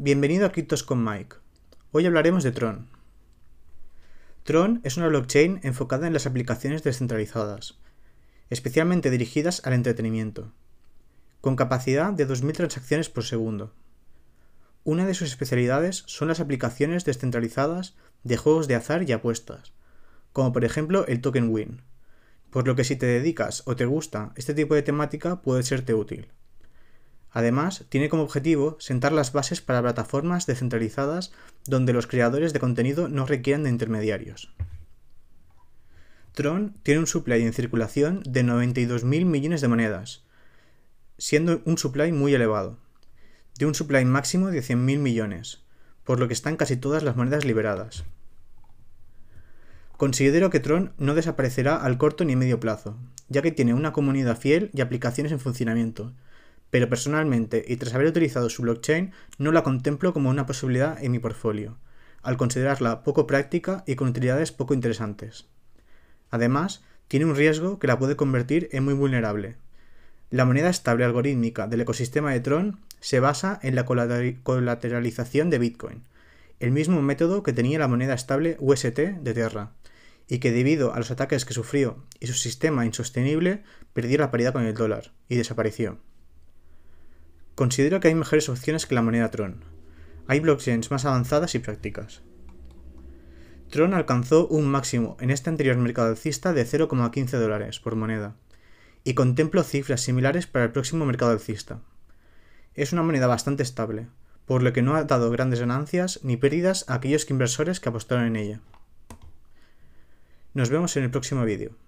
Bienvenido a Cryptos con Mike. Hoy hablaremos de Tron. Tron es una blockchain enfocada en las aplicaciones descentralizadas, especialmente dirigidas al entretenimiento, con capacidad de 2.000 transacciones por segundo. Una de sus especialidades son las aplicaciones descentralizadas de juegos de azar y apuestas, como por ejemplo el token win, por lo que si te dedicas o te gusta este tipo de temática puede serte útil. Además, tiene como objetivo sentar las bases para plataformas descentralizadas donde los creadores de contenido no requieran de intermediarios. Tron tiene un supply en circulación de 92.000 millones de monedas, siendo un supply muy elevado, de un supply máximo de 100.000 millones, por lo que están casi todas las monedas liberadas. Considero que Tron no desaparecerá al corto ni medio plazo, ya que tiene una comunidad fiel y aplicaciones en funcionamiento, pero personalmente y tras haber utilizado su blockchain no la contemplo como una posibilidad en mi portfolio, al considerarla poco práctica y con utilidades poco interesantes. Además, tiene un riesgo que la puede convertir en muy vulnerable. La moneda estable algorítmica del ecosistema de Tron se basa en la colateralización de Bitcoin, el mismo método que tenía la moneda estable UST de Terra, y que debido a los ataques que sufrió y su sistema insostenible perdió la paridad con el dólar y desapareció. Considero que hay mejores opciones que la moneda Tron. Hay blockchains más avanzadas y prácticas. Tron alcanzó un máximo en este anterior mercado alcista de 0,15 dólares por moneda, y contemplo cifras similares para el próximo mercado alcista. Es una moneda bastante estable, por lo que no ha dado grandes ganancias ni pérdidas a aquellos inversores que apostaron en ella. Nos vemos en el próximo vídeo.